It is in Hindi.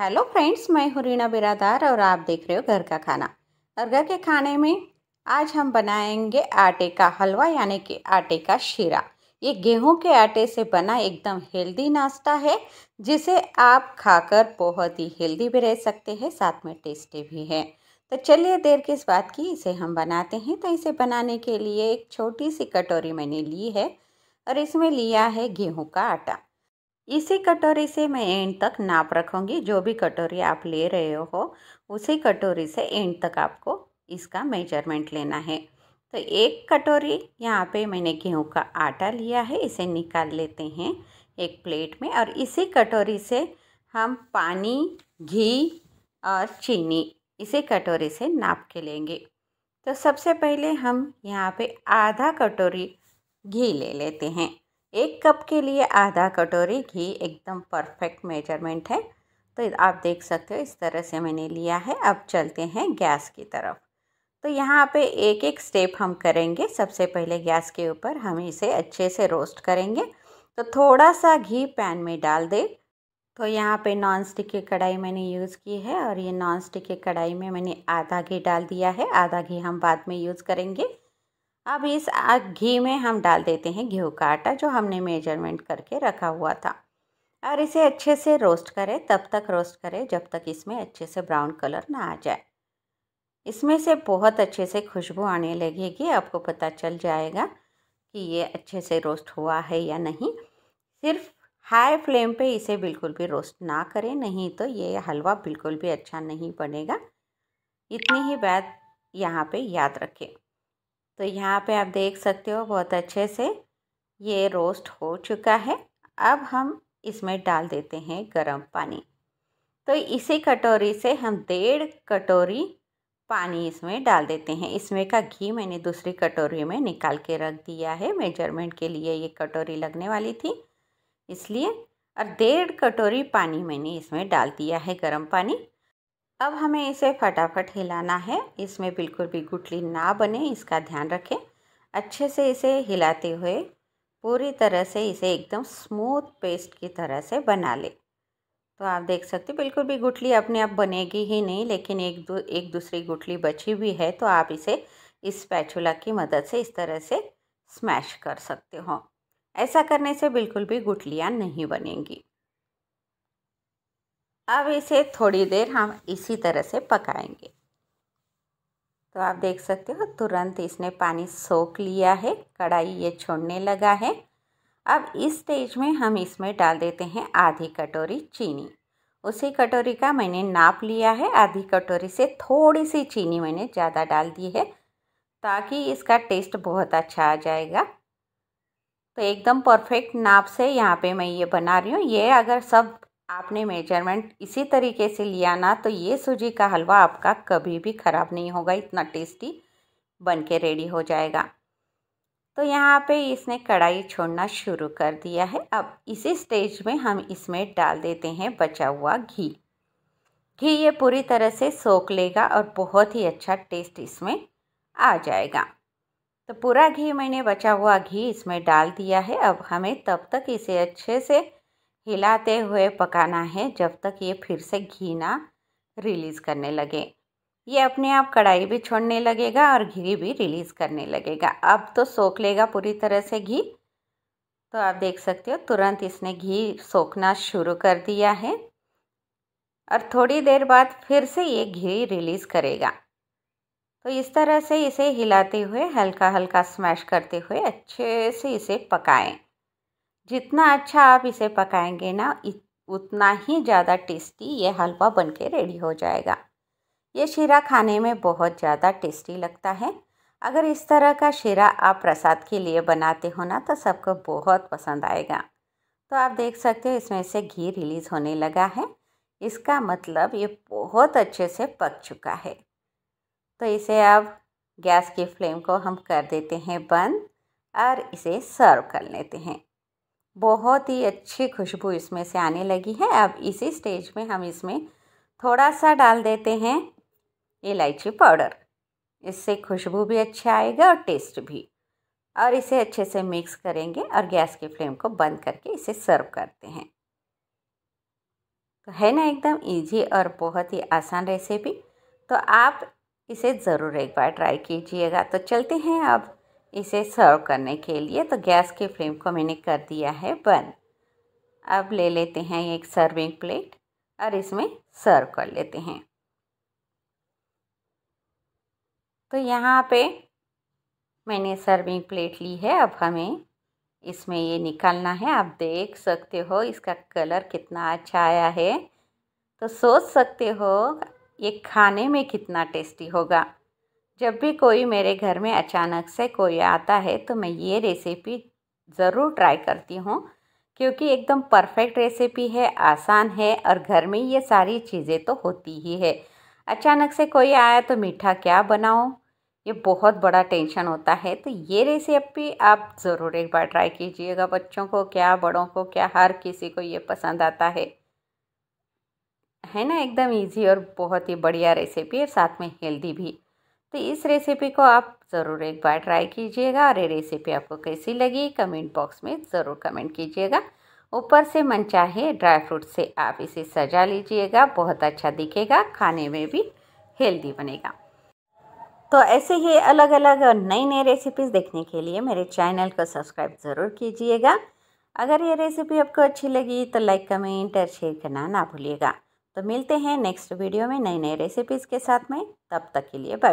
हेलो फ्रेंड्स मैं हूँ रीना बिरादार और आप देख रहे हो घर का खाना और घर के खाने में आज हम बनाएंगे आटे का हलवा यानी कि आटे का शीरा ये गेहूं के आटे से बना एकदम हेल्दी नाश्ता है जिसे आप खाकर बहुत ही हेल्दी भी रह सकते हैं साथ में टेस्टी भी है तो चलिए देर किस बात की इसे हम बनाते हैं तो इसे बनाने के लिए एक छोटी सी कटोरी मैंने ली है और इसमें लिया है गेहूँ का आटा इसी कटोरी से मैं एंड तक नाप रखूँगी जो भी कटोरी आप ले रहे हो उसी कटोरी से एंड तक आपको इसका मेजरमेंट लेना है तो एक कटोरी यहाँ पे मैंने गेहूँ का आटा लिया है इसे निकाल लेते हैं एक प्लेट में और इसी कटोरी से हम पानी घी और चीनी इसी कटोरी से नाप के लेंगे तो सबसे पहले हम यहाँ पे आधा कटोरी घी ले लेते हैं एक कप के लिए आधा कटोरी घी एकदम परफेक्ट मेजरमेंट है तो आप देख सकते हो इस तरह से मैंने लिया है अब चलते हैं गैस की तरफ तो यहाँ पे एक एक स्टेप हम करेंगे सबसे पहले गैस के ऊपर हम इसे अच्छे से रोस्ट करेंगे तो थोड़ा सा घी पैन में डाल दे तो यहाँ पे नॉन स्टिक की कढ़ाई मैंने यूज़ की है और ये नॉन स्टिक की कढ़ाई में मैंने आधा घी डाल दिया है आधा घी हम बाद में यूज़ करेंगे अब इस घी में हम डाल देते हैं गेहूँ का आटा जो हमने मेजरमेंट करके रखा हुआ था और इसे अच्छे से रोस्ट करें तब तक रोस्ट करें जब तक इसमें अच्छे से ब्राउन कलर ना आ जाए इसमें से बहुत अच्छे से खुशबू आने लगेगी आपको पता चल जाएगा कि ये अच्छे से रोस्ट हुआ है या नहीं सिर्फ हाई फ्लेम पे इसे बिल्कुल भी रोस्ट ना करें नहीं तो ये हलवा बिल्कुल भी अच्छा नहीं बनेगा इतनी ही बात यहाँ पे याद रखें तो यहाँ पे आप देख सकते हो बहुत अच्छे से ये रोस्ट हो चुका है अब हम इसमें डाल देते हैं गरम पानी तो इसी कटोरी से हम डेढ़ कटोरी पानी इसमें डाल देते हैं इसमें का घी मैंने दूसरी कटोरी में निकाल के रख दिया है मेजरमेंट के लिए ये कटोरी लगने वाली थी इसलिए और डेढ़ कटोरी पानी मैंने इसमें डाल दिया है गर्म पानी अब हमें इसे फटाफट हिलाना है इसमें बिल्कुल भी गुटली ना बने इसका ध्यान रखें अच्छे से इसे हिलाते हुए पूरी तरह से इसे एकदम स्मूथ पेस्ट की तरह से बना ले तो आप देख सकते हो बिल्कुल भी गुठली अपने आप बनेगी ही नहीं लेकिन एक दू एक दूसरी गुठली बची हुई है तो आप इसे इस पैचुला की मदद से इस तरह से स्मैश कर सकते हो ऐसा करने से बिल्कुल भी गुठलियाँ नहीं बनेंगी अब इसे थोड़ी देर हम इसी तरह से पकाएंगे तो आप देख सकते हो तुरंत इसने पानी सोख लिया है कढ़ाई ये छोड़ने लगा है अब इस स्टेज में हम इसमें डाल देते हैं आधी कटोरी चीनी उसी कटोरी का मैंने नाप लिया है आधी कटोरी से थोड़ी सी चीनी मैंने ज़्यादा डाल दी है ताकि इसका टेस्ट बहुत अच्छा आ जाएगा तो एकदम परफेक्ट नाप से यहाँ पे मैं ये बना रही हूँ ये अगर सब आपने मेजरमेंट इसी तरीके से लिया ना तो ये सूजी का हलवा आपका कभी भी ख़राब नहीं होगा इतना टेस्टी बन के रेडी हो जाएगा तो यहाँ पे इसने कढ़ाई छोड़ना शुरू कर दिया है अब इसी स्टेज में हम इसमें डाल देते हैं बचा हुआ घी घी ये पूरी तरह से सोख लेगा और बहुत ही अच्छा टेस्ट इसमें आ जाएगा तो पूरा घी मैंने बचा हुआ घी इसमें डाल दिया है अब हमें तब तक इसे अच्छे से हिलाते हुए पकाना है जब तक ये फिर से घी ना रिलीज़ करने लगे ये अपने आप कढ़ाई भी छोड़ने लगेगा और घी भी रिलीज़ करने लगेगा अब तो सोख लेगा पूरी तरह से घी तो आप देख सकते हो तुरंत इसने घी सोखना शुरू कर दिया है और थोड़ी देर बाद फिर से ये घी रिलीज़ करेगा तो इस तरह से इसे हिलाते हुए हल्का हल्का स्मैश करते हुए अच्छे से इसे पकाएं जितना अच्छा आप इसे पकाएंगे ना उतना ही ज़्यादा टेस्टी ये हलवा बन के रेडी हो जाएगा ये शीरा खाने में बहुत ज़्यादा टेस्टी लगता है अगर इस तरह का शीरा आप प्रसाद के लिए बनाते हो ना तो सबको बहुत पसंद आएगा तो आप देख सकते हो इसमें से घी रिलीज़ होने लगा है इसका मतलब ये बहुत अच्छे से पक चुका है तो इसे अब गैस की फ्लेम को हम कर देते हैं बंद और इसे सर्व कर लेते हैं बहुत ही अच्छी खुशबू इसमें से आने लगी है अब इसी स्टेज में हम इसमें थोड़ा सा डाल देते हैं इलायची पाउडर इससे खुशबू भी अच्छा आएगा और टेस्ट भी और इसे अच्छे से मिक्स करेंगे और गैस के फ्लेम को बंद करके इसे सर्व करते हैं तो है ना एकदम इजी और बहुत ही आसान रेसिपी तो आप इसे ज़रूर एक बार ट्राई कीजिएगा तो चलते हैं अब इसे सर्व करने के लिए तो गैस के फ्लेम को मैंने कर दिया है बंद अब ले लेते हैं एक सर्विंग प्लेट और इसमें सर्व कर लेते हैं तो यहाँ पे मैंने सर्विंग प्लेट ली है अब हमें इसमें ये निकालना है आप देख सकते हो इसका कलर कितना अच्छा आया है तो सोच सकते हो ये खाने में कितना टेस्टी होगा जब भी कोई मेरे घर में अचानक से कोई आता है तो मैं ये रेसिपी ज़रूर ट्राई करती हूँ क्योंकि एकदम परफेक्ट रेसिपी है आसान है और घर में ये सारी चीज़ें तो होती ही है अचानक से कोई आया तो मीठा क्या बनाओ ये बहुत बड़ा टेंशन होता है तो ये रेसिपी आप ज़रूर एक बार ट्राई कीजिएगा बच्चों को क्या बड़ों को क्या हर किसी को ये पसंद आता है है ना एकदम इजी और बहुत ही बढ़िया रेसिपी और साथ में हेल्दी भी तो इस रेसिपी को आप ज़रूर एक बार ट्राई कीजिएगा और ये रेसिपी आपको कैसी लगी कमेंट बॉक्स में ज़रूर कमेंट कीजिएगा ऊपर से मन चाहे ड्राई फ्रूट से आप इसे सजा लीजिएगा बहुत अच्छा दिखेगा खाने में भी हेल्दी बनेगा तो ऐसे ही अलग अलग नई नई रेसिपीज़ देखने के लिए मेरे चैनल को सब्सक्राइब ज़रूर कीजिएगा अगर ये रेसिपी आपको अच्छी लगी तो लाइक कमेंट और शेयर करना ना भूलिएगा तो मिलते हैं नेक्स्ट वीडियो में नई नई रेसिपीज़ के साथ में तब तक के लिए बाय